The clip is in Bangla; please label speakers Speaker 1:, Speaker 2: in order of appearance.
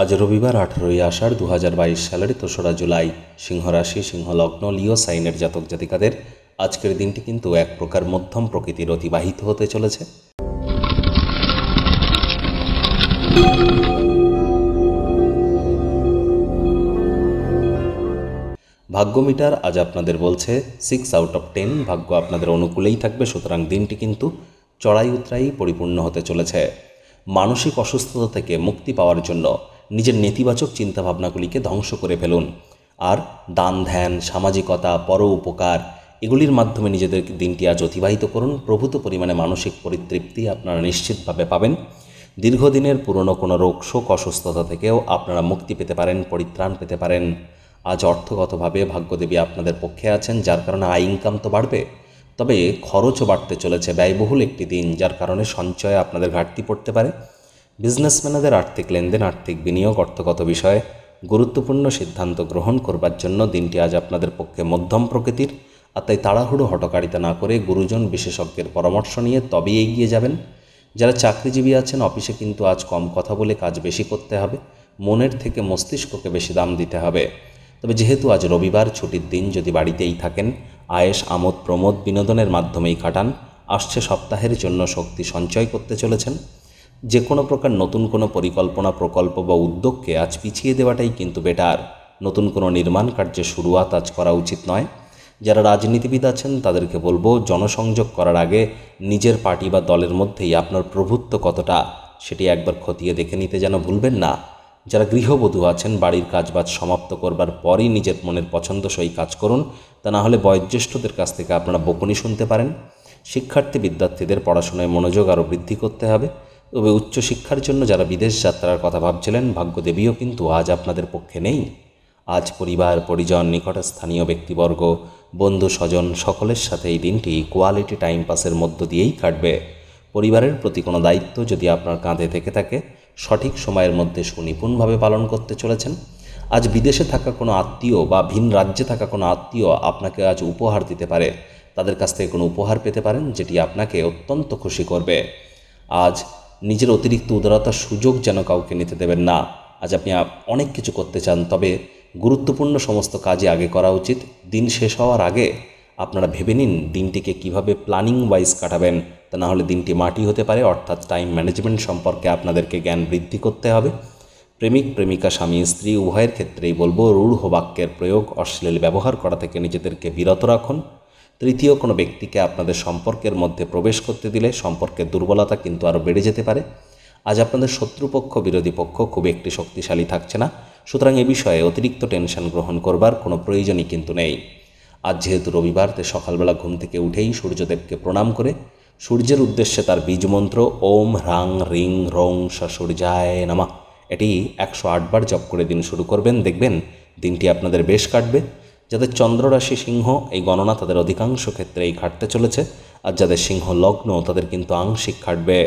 Speaker 1: আজ রবিবার আঠারোই আষাঢ় দু সালের দোসরা জুলাই সিংহরাশি সিংহলগ্ন লিও সাইনের জাতক জাতিকাদের আজকের দিনটি কিন্তু এক প্রকার মধ্যম প্রকৃতির অতিবাহিত হতে চলেছে ভাগ্য মিটার আজ আপনাদের বলছে সিক্স আউট অফ টেন ভাগ্য আপনাদের অনুকূলেই থাকবে সুতরাং দিনটি কিন্তু চড়াই উতরাই পরিপূর্ণ হতে চলেছে মানসিক অসুস্থতা থেকে মুক্তি পাওয়ার জন্য নিজের নেতিবাচক চিন্তাভাবনাগুলিকে ধ্বংস করে ফেলুন আর দান ধ্যান সামাজিকতা পর উপকার এগুলির মাধ্যমে নিজেদের দিনটি আজ অতিবাহিত করুন প্রভূত পরিমাণে মানসিক পরিতৃপ্তি আপনারা নিশ্চিতভাবে পাবেন দীর্ঘদিনের পুরনো কোনো রোগ শোক অসুস্থতা থেকেও আপনারা মুক্তি পেতে পারেন পরিত্রাণ পেতে পারেন আজ অর্থগতভাবে ভাগ্যদেবী আপনাদের পক্ষে আছেন যার কারণে আয় ইনকাম তো বাড়বে তবে খরচও বাড়তে চলেছে ব্যয়বহুল একটি দিন যার কারণে সঞ্চয়ে আপনাদের ঘাটতি পড়তে পারে বিজনেসম্যানদের আর্থিক লেনদেন আর্থিক বিনিয়োগ অর্থগত বিষয়ে গুরুত্বপূর্ণ সিদ্ধান্ত গ্রহণ করবার জন্য দিনটি আজ আপনাদের পক্ষে মধ্যম প্রকৃতির আর তাই তাড়াহুড়ো হটকারিতা না করে গুরুজন বিশেষজ্ঞের পরামর্শ নিয়ে তবেই এগিয়ে যাবেন যারা চাকরিজীবী আছেন অফিসে কিন্তু আজ কম কথা বলে কাজ বেশি করতে হবে মনের থেকে মস্তিষ্ককে বেশি দাম দিতে হবে তবে যেহেতু আজ রবিবার ছুটির দিন যদি বাড়িতেই থাকেন আয়েস আমোদ প্রমোদ বিনোদনের মাধ্যমেই কাটান আসছে সপ্তাহের জন্য শক্তি সঞ্চয় করতে চলেছেন যে কোনো প্রকার নতুন কোনো পরিকল্পনা প্রকল্প বা উদ্যোগকে আজ পিছিয়ে দেওয়াটাই কিন্তু বেটার নতুন কোনো নির্মাণ কার্যে শুরুয়াত আজ করা উচিত নয় যারা রাজনীতিবিদ আছেন তাদেরকে বলবো জনসংযোগ করার আগে নিজের পার্টি বা দলের মধ্যেই আপনার প্রভুত্ব কতটা সেটি একবার খতিয়ে দেখে নিতে যেন ভুলবেন না যারা গৃহবধূ আছেন বাড়ির কাজবাজ সমাপ্ত করবার পরই নিজের মনের পছন্দসই কাজ করুন তা না হলে বয়োজ্যেষ্ঠদের কাছ থেকে আপনারা বকুনি শুনতে পারেন শিক্ষার্থী বিদ্যার্থীদের পড়াশোনায় মনোযোগ আরও বৃদ্ধি করতে হবে তবে উচ্চশিক্ষার জন্য যারা বিদেশ যাত্রার কথা ভাবছিলেন ভাগ্যদেবীও কিন্তু আজ আপনাদের পক্ষে নেই আজ পরিবার পরিজন নিকটস্থানীয় ব্যক্তিবর্গ বন্ধু স্বজন সকলের সাথে এই দিনটি কোয়ালিটি টাইম পাসের মধ্য দিয়েই কাটবে পরিবারের প্রতি কোনো দায়িত্ব যদি আপনার কাঁধে থেকে থাকে সঠিক সময়ের মধ্যে সুনিপুণভাবে পালন করতে চলেছেন আজ বিদেশে থাকা কোনো আত্মীয় বা ভিন রাজ্যে থাকা কোনো আত্মীয় আপনাকে আজ উপহার দিতে পারে তাদের কাছ থেকে কোনো উপহার পেতে পারেন যেটি আপনাকে অত্যন্ত খুশি করবে আজ নিজের অতিরিক্ত উদারতার সুযোগ যেন কাউকে নিতে দেবেন না আজ আপনি অনেক কিছু করতে চান তবে গুরুত্বপূর্ণ সমস্ত কাজে আগে করা উচিত দিন শেষ হওয়ার আগে আপনারা ভেবে নিন দিনটিকে কিভাবে প্ল্যানিং ওয়াইজ কাটাবেন তা না হলে দিনটি মাটি হতে পারে অর্থাৎ টাইম ম্যানেজমেন্ট সম্পর্কে আপনাদেরকে জ্ঞান বৃদ্ধি করতে হবে প্রেমিক প্রেমিকা স্বামী স্ত্রী উভয়ের ক্ষেত্রেই বলবো রূঢ় বাক্যের প্রয়োগ অশ্লীল ব্যবহার করা থেকে নিজেদেরকে বিরত রাখুন তৃতীয় কোনো ব্যক্তিকে আপনাদের সম্পর্কের মধ্যে প্রবেশ করতে দিলে সম্পর্কের দুর্বলতা কিন্তু আরও বেড়ে যেতে পারে আজ আপনাদের শত্রুপক্ষ বিরোধী পক্ষ খুব একটি শক্তিশালী থাকছে না সুতরাং এ বিষয়ে অতিরিক্ত টেনশন গ্রহণ করবার কোনো প্রয়োজনই কিন্তু নেই আজ যেহেতু রবিবার তে সকালবেলা ঘুম থেকে উঠেই সূর্যদেবকে প্রণাম করে সূর্যের উদ্দেশ্যে তার বীজমন্ত্র ওম হ্রাং রিং রং সূর্যায় নামা এটি একশো আটবার জপ করে দিন শুরু করবেন দেখবেন দিনটি আপনাদের বেশ কাটবে যাদের চন্দ্ররাশি সিংহ এই গণনা তাদের অধিকাংশ ক্ষেত্রে এই খাটতে চলেছে আর যাদের সিংহ লগ্ন তাদের কিন্তু আংশিক খাটবে